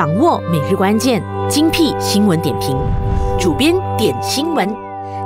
掌握每日关键精辟新闻点评，主编点新闻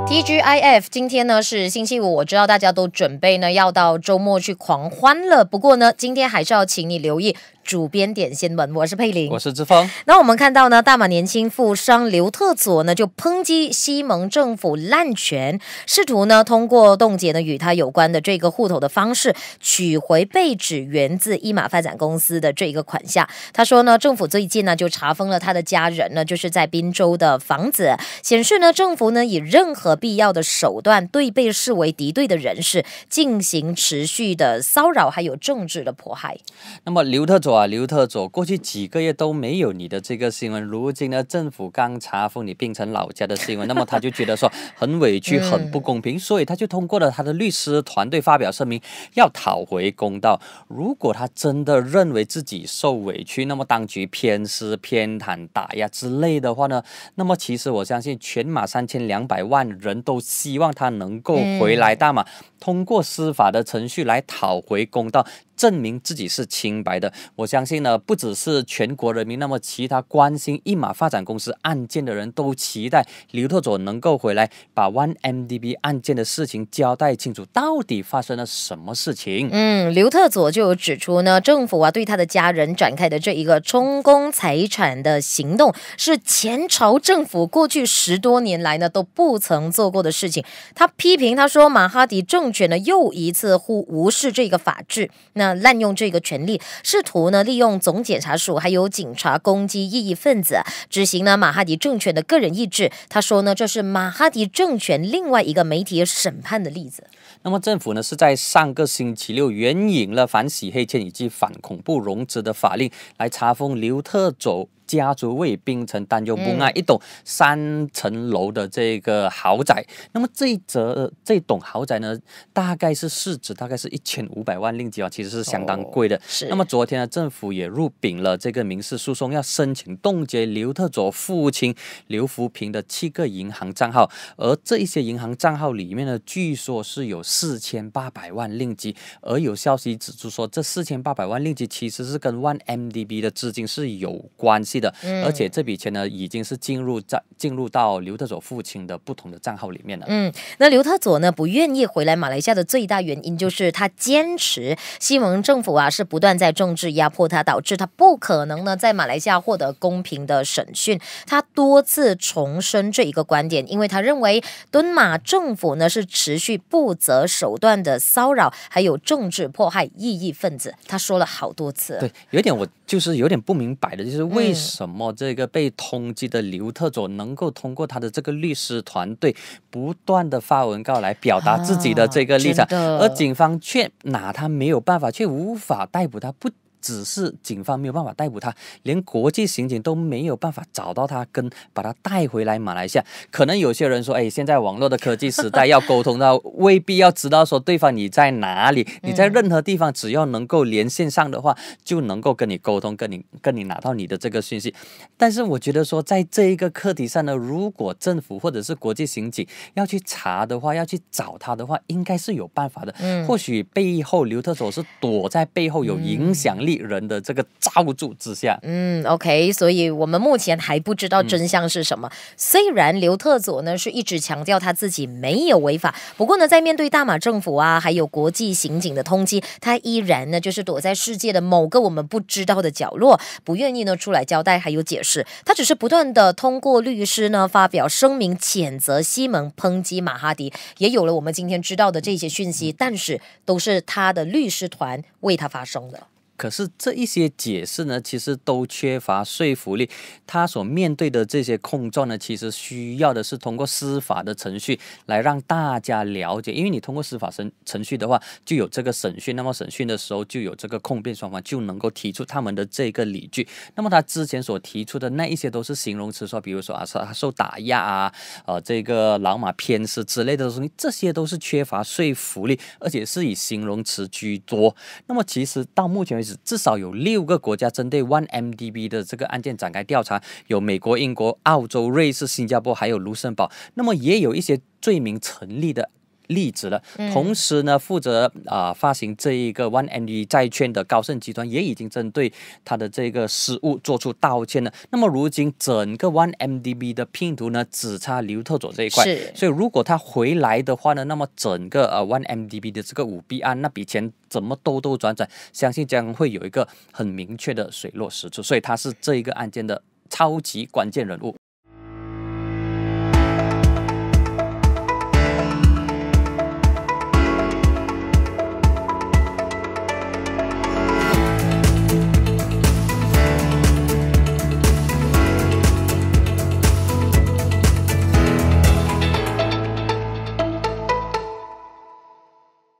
，T G I F。今天呢是星期五，我知道大家都准备呢要到周末去狂欢了。不过呢，今天还是要请你留意。主编点新闻，我是佩玲，我是志峰。那我们看到呢，大马年轻富商刘特佐呢就抨击西盟政府滥权，试图呢通过冻结呢与他有关的这个户头的方式取回被指源自依马发展公司的这一个款项。他说呢，政府最近呢就查封了他的家人呢就是在滨州的房子，显示呢政府呢以任何必要的手段对被视为敌对的人士进行持续的骚扰，还有政治的迫害。那么刘特佐。啊，刘特佐，过去几个月都没有你的这个新闻，如今呢，政府刚查封你，变成老家的新闻，那么他就觉得说很委屈，很不公平，所以他就通过了他的律师团队发表声明，要讨回公道。如果他真的认为自己受委屈，那么当局偏私、偏袒、打压之类的话呢，那么其实我相信全马三千两百万人都希望他能够回来，大马通过司法的程序来讨回公道。证明自己是清白的，我相信呢，不只是全国人民，那么其他关心一马发展公司案件的人都期待刘特佐能够回来，把 OneMDB 案件的事情交代清楚，到底发生了什么事情？嗯，刘特佐就指出呢，政府啊对他的家人展开的这一个充公财产的行动，是前朝政府过去十多年来呢都不曾做过的事情。他批评他说，马哈迪政权呢又一次忽无视这个法治，那。滥用这个权利，试图呢利用总检察署还有警察攻击异议分子，执行呢马哈迪政权的个人意志。他说呢，这是马哈迪政权另外一个媒体审判的例子。那么政府呢是在上个星期六援引了反洗黑钱以及反恐怖融资的法令来查封刘特走。家族为冰城，担忧不爱一栋三层楼的这个豪宅。那么这一则这一栋豪宅呢，大概是市值大概是一千五百万令吉啊，其实是相当贵的。是。那么昨天呢，政府也入禀了这个民事诉讼，要申请冻结刘特佐父亲刘福平的七个银行账号。而这一些银行账号里面呢，据说是有四千八百万令吉。而有消息指出说，这四千八百万令吉其实是跟 OneMDB 的资金是有关系。的，而且这笔钱呢，已经是进入在进入到刘特佐父亲的不同的账号里面了。嗯，那刘特佐呢不愿意回来马来西亚的最大原因就是他坚持西盟政府啊是不断在政治压迫他，导致他不可能呢在马来西亚获得公平的审讯。他多次重申这一个观点，因为他认为敦马政府呢是持续不择手段的骚扰还有政治迫害异议分子。他说了好多次。对，有点我就是有点不明白的就是为什什么？这个被通缉的刘特佐能够通过他的这个律师团队，不断的发文告来表达自己的这个立场，而警方却拿他没有办法，却无法逮捕他，不？只是警方没有办法逮捕他，连国际刑警都没有办法找到他，跟把他带回来马来西亚。可能有些人说，哎，现在网络的科技时代，要沟通到，未必要知道说对方你在哪里，你在任何地方只要能够连线上的话，就能够跟你沟通，跟你跟你拿到你的这个讯息。但是我觉得说，在这一个课题上呢，如果政府或者是国际刑警要去查的话，要去找他的话，应该是有办法的。嗯，或许背后刘特首是躲在背后有影响力。人的这个罩住之下，嗯，OK，所以我们目前还不知道真相是什么。虽然刘特佐呢是一直强调他自己没有违法，不过呢，在面对大马政府啊，还有国际刑警的通缉，他依然呢就是躲在世界的某个我们不知道的角落，不愿意呢出来交代还有解释。他只是不断的通过律师呢发表声明，谴责西蒙，抨击马哈迪，也有了我们今天知道的这些讯息，但是都是他的律师团为他发声的。可是这一些解释呢，其实都缺乏说服力。他所面对的这些控状呢，其实需要的是通过司法的程序来让大家了解。因为你通过司法程程序的话，就有这个审讯，那么审讯的时候就有这个控辩双方就能够提出他们的这个理据。那么他之前所提出的那一些都是形容词说，比如说啊受受打压啊，呃这个老马偏私之类的，东西，这些都是缺乏说服力，而且是以形容词居多。那么其实到目前为止。至少有六个国家针对 OneMDB 的这个案件展开调查，有美国、英国、澳洲、瑞士、新加坡，还有卢森堡。那么，也有一些罪名成立的。例子了。同时呢，负责啊发行这一个 OneMDB 债券的高盛集团也已经针对他的这个失误做出道歉了。那么如今整个 OneMDB 的拼图呢，只差刘特佐这一块。是。所以如果他回来的话呢，那么整个呃 OneMDB 的这个舞弊案，那笔钱怎么兜兜转转，相信将会有一个很明确的水落石出。所以他是这一个案件的超级关键人物。